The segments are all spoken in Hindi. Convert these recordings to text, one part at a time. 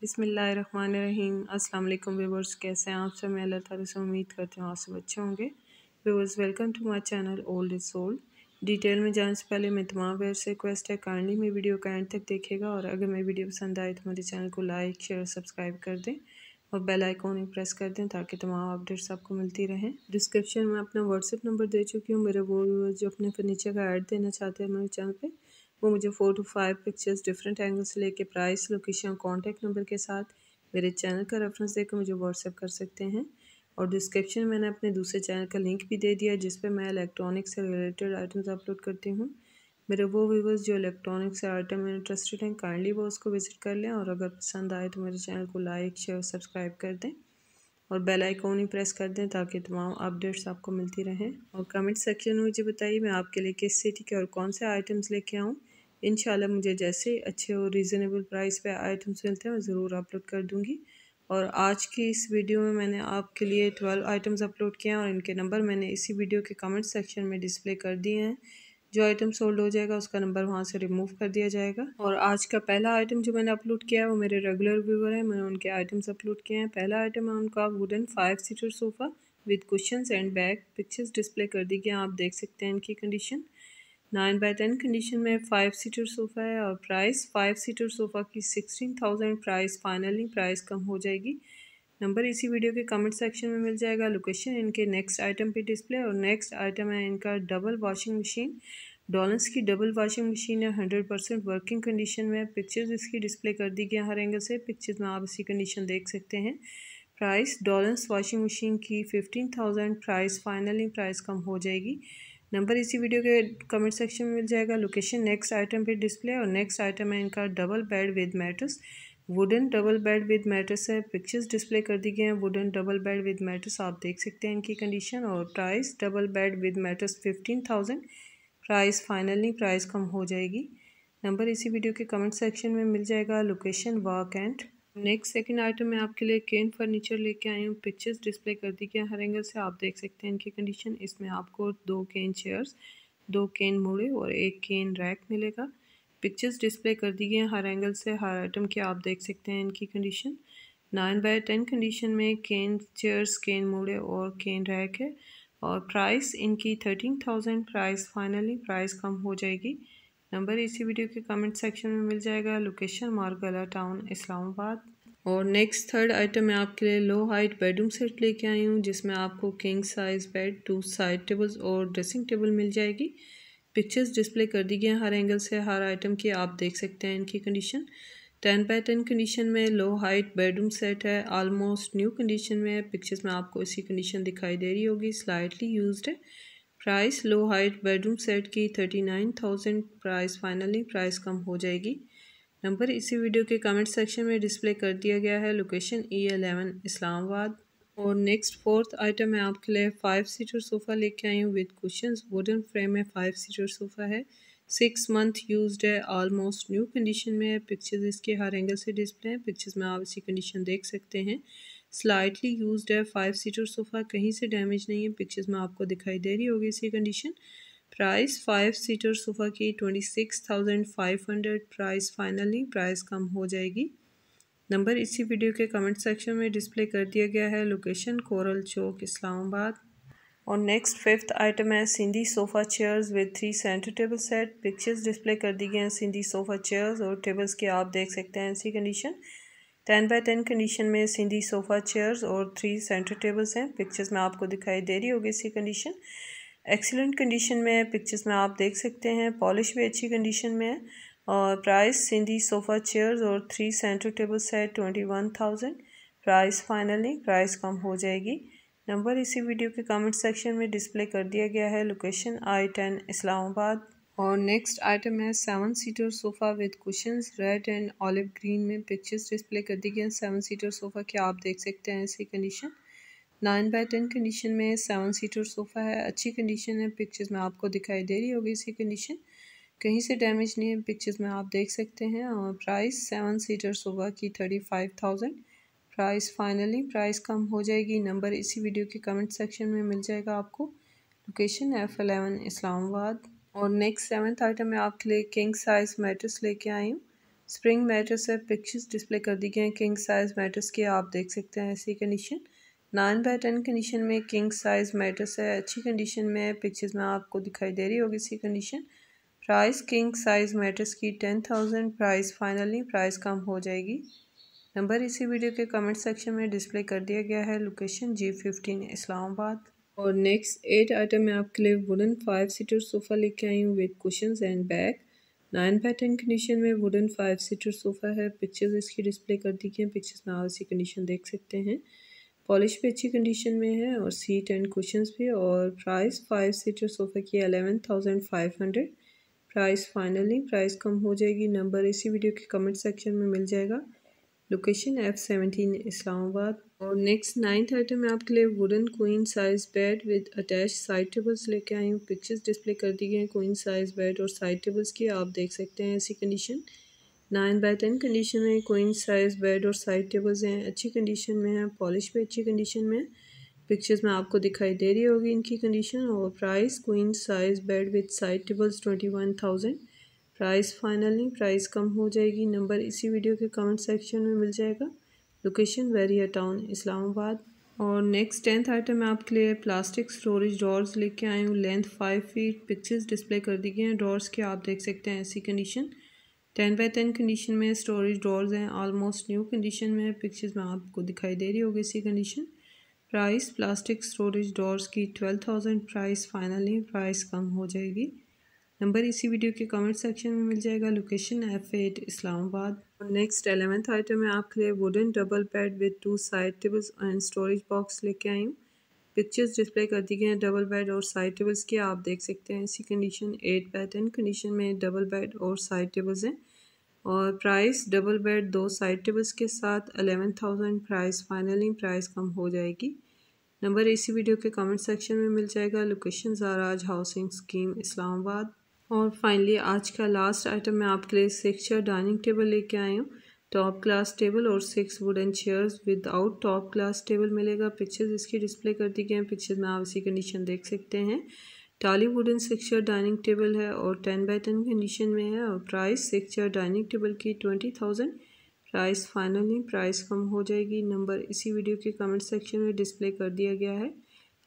बिसमीम अल्लाम व्यवर्स कैसे हैं आप सब मैं अल्लाह ताला से उम्मीद करती हूँ आप सब अच्छे होंगे viewers welcome to my channel old is old detail में जाने से पहले मैं तमाम वेयर से रिक्वेस्ट है काइंडली मेरी वीडियो का एंड तक देखेगा और अगर मेरी वीडियो पसंद आए तो मेरे चैनल को लाइक शेयर सब्सक्राइब कर दें और बेल आइकॉन प्रेस कर दें ताकि तमाम अपडेट्स आपको मिलती रहें डिस्क्रिप्शन में अपना व्हाट्सअप नंबर दे चुकी हूँ मेरे वो व्यवर्स जो अपने फर्नीचर का ऐड देना चाहते हैं मेरे चैनल पर वो मुझे four two five pictures different angle से लेके प्राइस लोकेशन कॉन्टैक्ट नंबर के साथ मेरे चैनल का रेफरेंस देकर मुझे व्हाट्सएप कर सकते हैं और डिस्क्रिप्शन में मैंने अपने दूसरे चैनल का लिंक भी दे दिया है जिस पर मैं इलेक्ट्रॉनिक्स से रिलेटेड आइटम्स अपलोड करती हूँ मेरे वो व्यूवर्स जो इलेक्ट्रॉनिक्स आइटम में इंटरेस्टेड हैं काइंडली वो उसको विजिट कर लें और अगर पसंद आए तो मेरे चैनल को लाइक शेयर सब्सक्राइब कर दें और बेल आइकॉन ही प्रेस कर दें ताकि तमाम अपडेट्स आपको मिलती रहें और कमेंट सेक्शन में मुझे बताइए मैं आपके लिए किस सिटी के और कौन से आइटम्स लेके आऊँ इन मुझे जैसे अच्छे और रीज़नेबल प्राइस पे आइटम्स मिलते हैं मैं ज़रूर अपलोड कर दूँगी और आज की इस वीडियो में मैंने आपके लिए ट्वेल्व आइटम्स अपलोड किए हैं और इनके नंबर मैंने इसी वीडियो के कमेंट सेक्शन में डिस्प्ले कर दिए हैं जो आइटम सोल्ड हो जाएगा उसका नंबर वहाँ से रिमूव कर दिया जाएगा और आज का पहला आइटम जो मैंने अपलोड किया है वो मेरे रेगुलर व्यूवर हैं मैंने उनके आइटम्स अपलोड किए हैं पहला आइटम है उनका wooden five seater sofa with question and bag pictures display कर दी गई आप देख सकते हैं इनकी condition nine by ten condition में फ़ाइव सीटर सोफ़ा है और प्राइस फ़ाइव सीटर सोफ़ा की sixteen thousand price finally price कम हो जाएगी नंबर इसी वीडियो के कमेंट सेक्शन में मिल जाएगा लोकेशन इनके नेक्स्ट आइटम पे डिस्प्ले और नेक्स्ट आइटम है इनका डबल वॉशिंग मशीन डॉलेंस की डबल वॉशिंग मशीन है हंड्रेड परसेंट वर्किंग कंडीशन में पिक्चर्स इसकी डिस्प्ले कर दी गई हर एंगल से पिक्चर्स में आप इसी कंडीशन देख सकते हैं प्राइस डॉलेंस वॉशिंग मशीन की fifteen thousand price finally price कम हो जाएगी नंबर इसी वीडियो के कमेंट सेक्शन में मिल जाएगा लोकेशन नेक्स्ट आइटम पे डिस्प्ले और नेक्स्ट आइटम है इनका double bed with mattress wooden double bed with mattress है पिक्चर्स डिस्प्ले कर दी गए हैं wooden double bed with mattress आप देख सकते हैं इनकी कंडीशन और price double bed with mattress fifteen thousand price final नहीं प्राइस कम हो जाएगी नंबर इसी वीडियो के कमेंट सेक्शन में मिल जाएगा लोकेशन वाक एंड नेक्स्ट सेकंड आइटम मैं आपके लिए केन फर्नीचर लेके आई हूँ पिक्चर्स डिस्प्ले कर दी गया हर एंगल से आप देख सकते हैं इनकी कंडीशन इसमें आपको दो केन चेयर्स दो केन मोड़े और एक केन रैक मिलेगा पिक्चर्स डिस्प्ले कर दी गई हैं हर एंगल से हर आइटम के आप देख सकते हैं इनकी condition nine by ten condition में केन चेयर्स केन मोड़े और केन रैक है और प्राइस इनकी thirteen thousand price finally price कम हो जाएगी नंबर इसी वीडियो के कमेंट सेक्शन में मिल जाएगा लोकेशन मारगला टाउन इस्लामाबाद और नेक्स्ट थर्ड आइटम मैं आपके लिए लो हाइट बेडरूम सेट लेके आई हूँ जिसमें आपको king size bed two side tables और ड्रेसिंग टेबल मिल जाएगी पिक्चर्स डिस्प्ले कर दी गई हैं हर एंगल से हर आइटम की आप देख सकते हैं इनकी condition ten by ten condition में लो हाइट बेडरूम सेट है आलमोस्ट न्यू कंडीशन में है पिक्चर्स में आपको इसी कंडीशन दिखाई दे रही होगी स्लाइटली यूज्ड है price low height bedroom set की thirty nine thousand price finally price कम हो जाएगी नंबर इसी वीडियो के कमेंट सेक्शन में डिस्प्ले कर दिया गया है location E e eleven Islamabad और नेक्स्ट फोर्थ आइटम है आपके लिए फ़ाइव सीटर सोफ़ा लेके आई हूँ विद कुशन वुडन फ्रेम है फाइव सीटर सोफ़ा है सिक्स मंथ यूज है ऑलमोस्ट न्यू कंडीशन में है पिक्चर्स इसके हर एंगल से डिस्प्ले हैं पिक्चर्स में आप इसी कंडीशन देख सकते हैं स्लाइटली यूज्ड है फाइव सीटर सोफ़ा कहीं से डैमेज नहीं है पिक्चर्स में आपको दिखाई दे रही होगी इसी condition price five seater sofa की twenty six thousand five hundred price finally price कम हो जाएगी नंबर इसी वीडियो के कमेंट सेक्शन में डिस्प्ले कर दिया गया है लोकेशन कोरल चौक इस्लामाबाद और नेक्स्ट फिफ्थ आइटम है Sindhi sofa chairs with three centre table set pictures display कर दी गई हैं सिंधी सोफ़ा चेयर्स और टेबल्स के आप देख सकते हैं ऐसी condition ten by ten condition में सिंधी सोफ़ा चेयर्स और थ्री सेंटर टेबल्स हैं पिक्चर्स में आपको दिखाई दे रही होगी इसी कंडीशन एक्सीलेंट कंडीशन में पिक्चर्स में आप देख सकते हैं पॉलिश भी अच्छी कंडीशन में है और प्राइस सिंधी सोफ़ा चेयर्स और थ्री सेंटर टेबल्स है twenty one thousand price final नहीं प्राइस कम हो जाएगी नंबर इसी वीडियो के कमेंट सेक्शन में डिस्प्ले कर दिया गया है लोकेशन आई टेन इस्लामाबाद और नेक्स्ट आइटम है seven seater sofa with cushion red and olive green में पिक्चर्स डिस्प्ले कर दी गई हैं सेवन सीटर सोफ़ा क्या आप देख सकते हैं ऐसी condition nine by ten condition में सेवन सीटर सोफ़ा है अच्छी कंडीशन है पिक्चर्स में आपको दिखाई दे रही होगी इसी कंडीशन कहीं से डैमेज नहीं है पिक्चर्स में आप देख सकते हैं और प्राइस सेवन सीटर सोफ़ा की thirty five thousand price finally price कम हो जाएगी नंबर इसी वीडियो के कमेंट सेक्शन में मिल जाएगा आपको लोकेशन एफ़ एलेवन इस्लामाबाद और नेक्स्ट सेवन्थ आइटम मैं आपके लिए किंग साइज़ मैट्रेस लेके आई हूँ स्प्रिंग मैट्रेस है पिक्चर्स डिस्प्ले कर दी गई हैं किंग साइज़ मैट्रेस के आप देख सकते हैं ऐसी condition nine by ten condition में किंग साइज़ मैट्रेस है अच्छी कंडीशन में है पिक्चर्स में आपको दिखाई दे रही होगी इसी condition price king size mattress की ten thousand price finally price कम हो जाएगी नंबर इसी वीडियो के कमेंट सेक्शन में डिस्प्ले कर दिया गया है लोकेशन जी फिफ्टीन इस्लामाबाद और नेक्स्ट एट आइटम में आपके लिए वुडन फाइव सीटर सोफ़ा लेके आई हूँ with cushion and bag nine by ten condition में वुडन फाइव सीटर सोफ़ा है पिक्चर्स इसकी डिस्प्ले कर दी गई हैं पिक्चर्स में आप इसकी कंडीशन देख सकते हैं पॉलिश भी अच्छी कंडीशन में है और सीट एंड कुशन भी और प्राइस फाइव सीटर सोफ़ा की eleven thousand five hundred price finally price कम हो जाएगी नंबर इसी वीडियो के कमेंट सेक्शन में मिल जाएगा लोकेशन एफ सेवेंटीन इस्लामाबाद और नेक्स्ट नाइन्थ आइटम में आपके लिए wooden queen size bed with attach side tables लेके आई हूँ पिक्चर्स डिस्प्ले कर दी गई हैं कोइन साइज़ बेड और साइड टेबल्स की आप देख सकते हैं ऐसी condition nine by ten condition में कोइन साइज़ बेड और साइड टेबल्स हैं अच्छी कंडीशन में हैं पॉलिश भी अच्छी कंडीशन में पिक्चर्स में आपको दिखाई दे रही होगी इनकी कंडीशन और price queen size bed with side tables twenty one thousand price final नहीं प्राइस कम हो जाएगी नंबर इसी वीडियो के कमेंट सेक्शन में मिल जाएगा लोकेशन वेरिया टाउन इस्लामाबाद और नेक्स्ट टेंथ आइटम मैं आपके लिए प्लास्टिक स्टोरेज डॉर्स लेके आई हूँ length five feet pictures display कर दी गई हैं डॉर्स के आप देख सकते हैं ऐसी condition ten by ten condition में स्टोरेज डॉर्स हैं ऑलमोस्ट न्यू कंडीशन में पिक्चर्स में आपको दिखाई दे रही होगी इसी condition price plastic storage drawers की twelve thousand price finally price कम हो जाएगी नंबर इसी वीडियो के कमेंट सेक्शन में मिल जाएगा लोकेशन एफ एट इस्लामाबाद और नेक्स्ट एलेवेंथ आइटम में आपके लिए wooden double bed with two side tables and storage box लेके आई हूँ पिक्चर्स डिस्प्ले कर दी गई हैं डबल बेड और साइड टेबल्स की आप देख सकते हैं इसी condition eight bed and condition में डबल बेड और साइड टेबल्स हैं और प्राइस डबल बेड दो साइड टेबल्स के साथ eleven thousand price finally price कम हो जाएगी नंबर इसी वीडियो के कमेंट सेक्शन में मिल जाएगा लोकेशन जाराज हाउसिंग स्कीम इस्लामाबाद और फाइनली आज का लास्ट आइटम मैं आपके लिए सिक्स चेयर डाइनिंग टेबल लेके आई हूँ टॉप क्लास टेबल और six wooden chairs without top class table मिलेगा पिक्चर्स इसकी डिस्प्ले कर दी गई हैं पिक्चर्स में आप इसी कंडीशन देख सकते हैं टाली wooden six chair dining table है और टेन बाई टेन कंडीशन में है और price six chair dining table की twenty thousand price finally price कम हो जाएगी नंबर इसी वीडियो के कमेंट सेक्शन में डिस्प्ले कर दिया गया है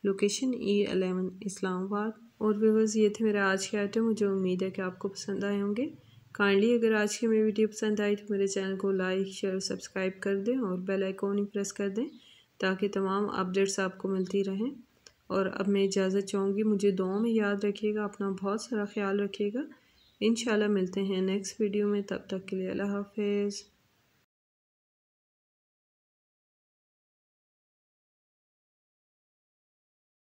लोकेशन ई अलेवन इस्लामाबाद और व्यूवर्स ये थे मेरे आज के आइटम मुझे उम्मीद है कि आपको पसंद आए होंगे काइंडली अगर आज की मेरी वीडियो पसंद आई तो मेरे चैनल को लाइक शेयर सब्सक्राइब कर दें और बेल आइकॉन ही प्रेस कर दें ताकि तमाम अपडेट्स आपको मिलती रहें और अब मैं इजाज़त चाहूँगी मुझे दुआ में याद रखिएगा अपना बहुत सारा ख्याल रखिएगा इन मिलते हैं नेक्स्ट वीडियो में तब तक के लिए अल्लाह हाफिज़